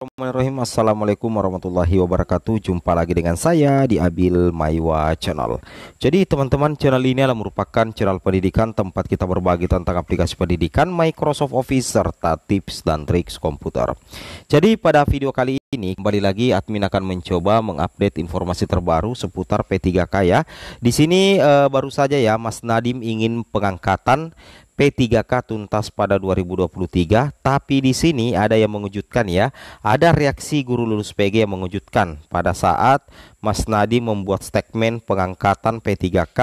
Bismillahirrahmanirrahim Assalamualaikum warahmatullahi wabarakatuh Jumpa lagi dengan saya di Abil Maiwa Channel Jadi teman-teman channel ini adalah merupakan channel pendidikan Tempat kita berbagi tentang aplikasi pendidikan Microsoft Office Serta tips dan triks komputer Jadi pada video kali ini Kembali lagi admin akan mencoba mengupdate informasi terbaru Seputar P3K ya Di sini eh, baru saja ya Mas Nadim ingin pengangkatan P3K tuntas pada 2023, tapi di sini ada yang mengejutkan ya. Ada reaksi guru lulus PG yang mengejutkan pada saat Mas Nadi membuat statement pengangkatan P3K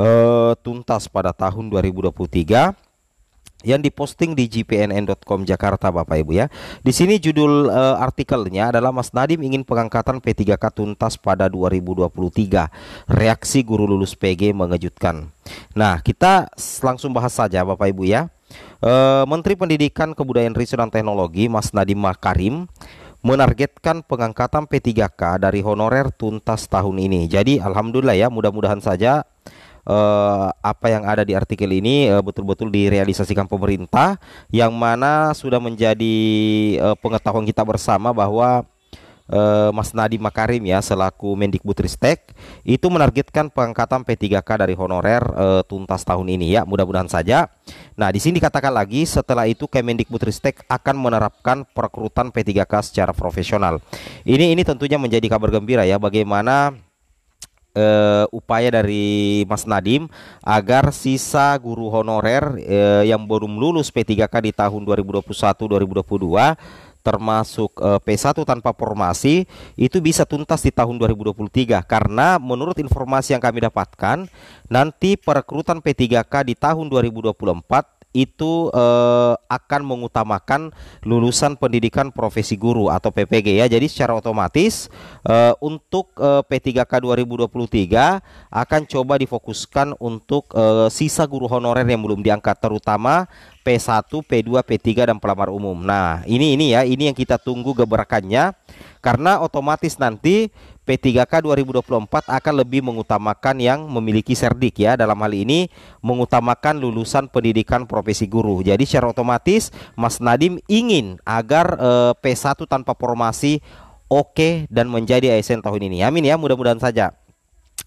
eh, tuntas pada tahun 2023 yang diposting di gpnn.com Jakarta Bapak Ibu ya. Di sini judul uh, artikelnya adalah Mas Nadim ingin pengangkatan P3K tuntas pada 2023. Reaksi guru lulus PG mengejutkan. Nah, kita langsung bahas saja Bapak Ibu ya. Uh, Menteri Pendidikan Kebudayaan Riset dan Teknologi Mas Nadiem Makarim menargetkan pengangkatan P3K dari honorer tuntas tahun ini. Jadi alhamdulillah ya, mudah-mudahan saja Eh, apa yang ada di artikel ini eh, betul-betul direalisasikan pemerintah yang mana sudah menjadi eh, pengetahuan kita bersama bahwa Mas Nadi Makarim ya selaku Mendikbudristek itu menargetkan pengangkatan P3K dari honorer uh, tuntas tahun ini ya mudah-mudahan saja. Nah di sini dikatakan lagi setelah itu Kemendikbudristek akan menerapkan perekrutan P3K secara profesional. Ini ini tentunya menjadi kabar gembira ya bagaimana uh, upaya dari Mas Nadim agar sisa guru honorer uh, yang belum lulus P3K di tahun 2021 2022 termasuk uh, eh, P1 tanpa formasi itu bisa tuntas di tahun 2023 karena menurut informasi yang kami dapatkan nanti perekrutan P3K di tahun 2024 itu eh, akan mengutamakan lulusan pendidikan profesi guru atau PPG ya. Jadi secara otomatis eh, untuk eh, P3K 2023 akan coba difokuskan untuk eh, sisa guru honorer yang belum diangkat terutama P1, P2, P3 dan pelamar umum. Nah, ini ini ya, ini yang kita tunggu gebrakannya karena otomatis nanti P3K 2024 akan lebih mengutamakan yang memiliki serdik ya dalam hal ini mengutamakan lulusan pendidikan profesi guru. Jadi secara otomatis Mas Nadim ingin agar eh, P1 tanpa formasi oke okay dan menjadi ASN tahun ini. Amin ya, mudah-mudahan saja.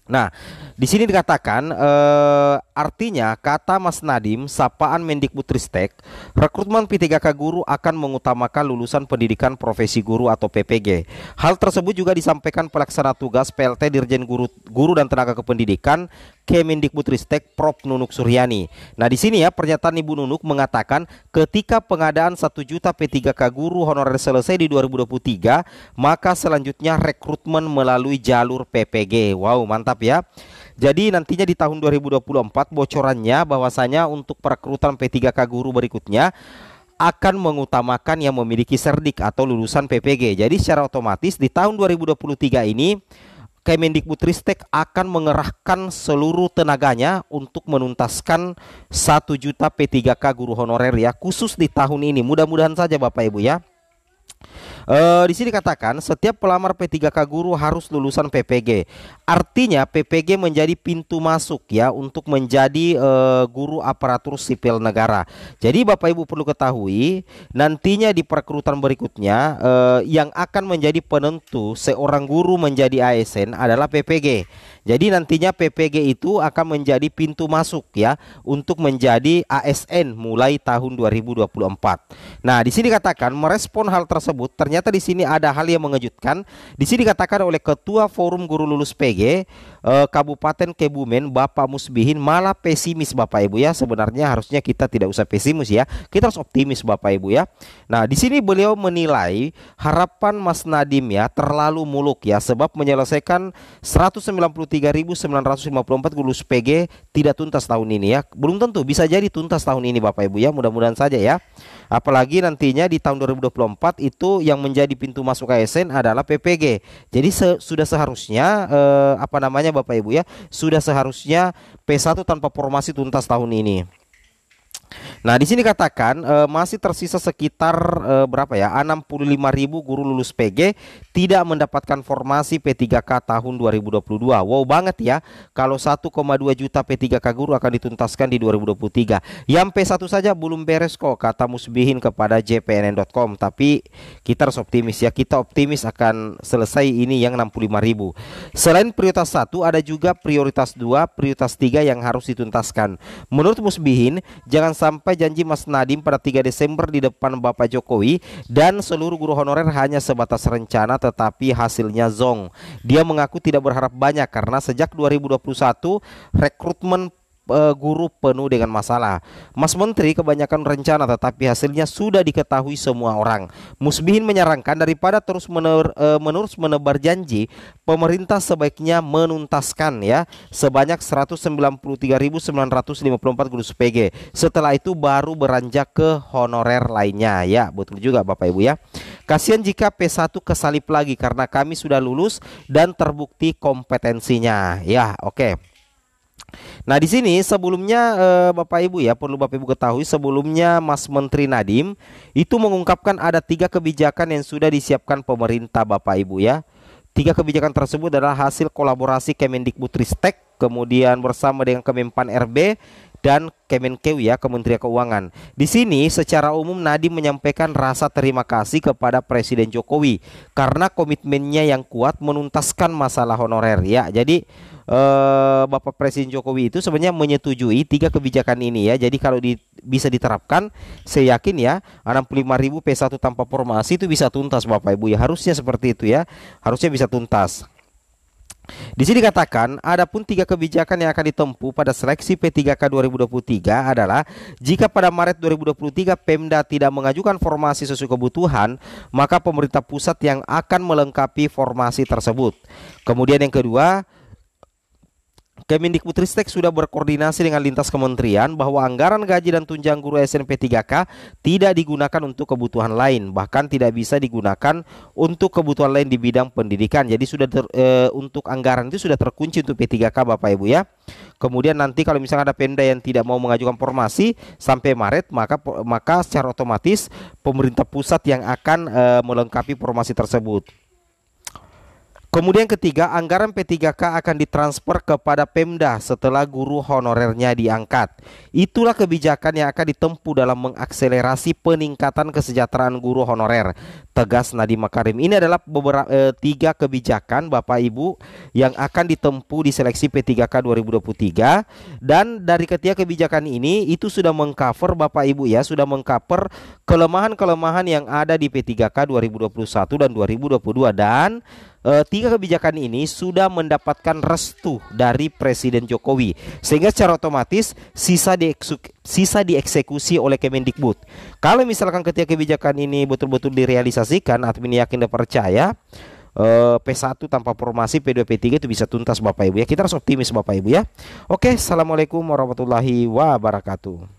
Nah, di sini dikatakan eh, artinya kata Mas Nadim, sapaan Mendikbudristek, rekrutmen P3K guru akan mengutamakan lulusan pendidikan profesi guru atau PPG. Hal tersebut juga disampaikan pelaksana tugas PLT Dirjen Guru Guru dan Tenaga Kependidikan Kemendikbudristek Prof Nunuk Suryani. Nah, di sini ya pernyataan Ibu Nunuk mengatakan ketika pengadaan 1 juta P3K guru honorer selesai di 2023, maka selanjutnya rekrutmen melalui jalur PPG. Wow, mantap mantap ya. Jadi nantinya di tahun 2024 bocorannya bahwasanya untuk perekrutan P3K guru berikutnya akan mengutamakan yang memiliki serdik atau lulusan PPG. Jadi secara otomatis di tahun 2023 ini Kemendikbudristek akan mengerahkan seluruh tenaganya untuk menuntaskan 1 juta P3K guru honorer ya khusus di tahun ini. Mudah-mudahan saja Bapak Ibu ya. Uh, di sini katakan setiap pelamar P3K guru harus lulusan PPG. Artinya PPG menjadi pintu masuk ya untuk menjadi uh, guru aparatur sipil negara. Jadi Bapak Ibu perlu ketahui nantinya di perekrutan berikutnya uh, yang akan menjadi penentu seorang guru menjadi ASN adalah PPG. Jadi nantinya PPG itu akan menjadi pintu masuk ya untuk menjadi ASN mulai tahun 2024. Nah, di sini katakan merespon hal tersebut, ternyata di sini ada hal yang mengejutkan. Di sini dikatakan oleh Ketua Forum Guru Lulus PG eh, Kabupaten Kebumen Bapak Musbihin malah pesimis Bapak Ibu ya. Sebenarnya harusnya kita tidak usah pesimis ya. Kita harus optimis Bapak Ibu ya. Nah, di sini beliau menilai harapan Mas Nadim ya terlalu muluk ya sebab menyelesaikan 193 3.954 gulus PG tidak tuntas tahun ini ya. Belum tentu bisa jadi tuntas tahun ini Bapak Ibu ya, mudah-mudahan saja ya. Apalagi nantinya di tahun 2024 itu yang menjadi pintu masuk ASN adalah PPG. Jadi se sudah seharusnya eh, apa namanya Bapak Ibu ya, sudah seharusnya P1 tanpa formasi tuntas tahun ini. Nah, di sini katakan e, masih tersisa sekitar e, berapa ya? 65.000 guru lulus PG tidak mendapatkan formasi P3K tahun 2022. Wow banget ya. Kalau 1,2 juta P3K guru akan dituntaskan di 2023. Yang P1 saja belum beres kok kata Musbihin kepada jpnn.com, tapi kita harus optimis ya. Kita optimis akan selesai ini yang 65.000. Selain prioritas 1 ada juga prioritas 2, prioritas 3 yang harus dituntaskan. Menurut Musbihin, jangan sampai janji Mas Nadiem pada 3 Desember di depan Bapak Jokowi dan seluruh guru honorer hanya sebatas rencana tetapi hasilnya zong. Dia mengaku tidak berharap banyak karena sejak 2021 rekrutmen uh, guru penuh dengan masalah. Mas Menteri kebanyakan rencana tetapi hasilnya sudah diketahui semua orang. Musbihin menyarankan daripada terus mener, uh, menerus menebar janji, pemerintah sebaiknya menuntaskan ya sebanyak 193.954 guru SPG. Setelah itu baru beranjak ke honorer lainnya. Ya, betul juga Bapak Ibu ya. Kasihan jika P1 kesalip lagi karena kami sudah lulus dan terbukti kompetensinya. Ya, oke. Okay. Nah di sini sebelumnya eh, Bapak Ibu ya perlu Bapak Ibu ketahui sebelumnya Mas Menteri Nadim itu mengungkapkan ada tiga kebijakan yang sudah disiapkan pemerintah Bapak Ibu ya. Tiga kebijakan tersebut adalah hasil kolaborasi Kemendikbudristek kemudian bersama dengan Kemenpan RB dan Kemenkeu ya Kementerian Keuangan. Di sini secara umum Nadi menyampaikan rasa terima kasih kepada Presiden Jokowi karena komitmennya yang kuat menuntaskan masalah honorer ya. Jadi eh, Bapak Presiden Jokowi itu sebenarnya menyetujui tiga kebijakan ini ya. Jadi kalau di, bisa diterapkan, saya yakin ya 65.000 P1 tanpa formasi itu bisa tuntas Bapak Ibu ya. Harusnya seperti itu ya. Harusnya bisa tuntas. Di sini dikatakan, adapun tiga kebijakan yang akan ditempuh pada seleksi P3K 2023 adalah jika pada Maret 2023 Pemda tidak mengajukan formasi sesuai kebutuhan, maka pemerintah pusat yang akan melengkapi formasi tersebut. Kemudian yang kedua, Kemendikbudristek sudah berkoordinasi dengan lintas kementerian bahwa anggaran gaji dan tunjangan guru SMP 3K tidak digunakan untuk kebutuhan lain, bahkan tidak bisa digunakan untuk kebutuhan lain di bidang pendidikan. Jadi sudah ter, e, untuk anggaran itu sudah terkunci untuk P3K Bapak Ibu ya. Kemudian nanti kalau misalnya ada Pemda yang tidak mau mengajukan formasi sampai Maret, maka maka secara otomatis pemerintah pusat yang akan e, melengkapi formasi tersebut. Kemudian ketiga, anggaran P3K akan ditransfer kepada Pemda setelah guru honorernya diangkat. Itulah kebijakan yang akan ditempuh dalam mengakselerasi peningkatan kesejahteraan guru honorer. Tegas Nadiem Makarim. Ini adalah beberapa eh, tiga kebijakan Bapak Ibu yang akan ditempuh di seleksi P3K 2023 dan dari ketiga kebijakan ini itu sudah mengcover Bapak Ibu ya, sudah mengcover kelemahan-kelemahan yang ada di P3K 2021 dan 2022 dan Eh, tiga kebijakan ini sudah mendapatkan restu dari Presiden Jokowi sehingga secara otomatis sisa dieksekusi sisa dieksekusi oleh Kemendikbud. Kalau misalkan ketika kebijakan ini betul-betul direalisasikan, admin yakin dan percaya eh, P1 tanpa formasi P2 P3 itu bisa tuntas Bapak Ibu ya. Kita harus optimis Bapak Ibu ya. Oke, Assalamualaikum warahmatullahi wabarakatuh.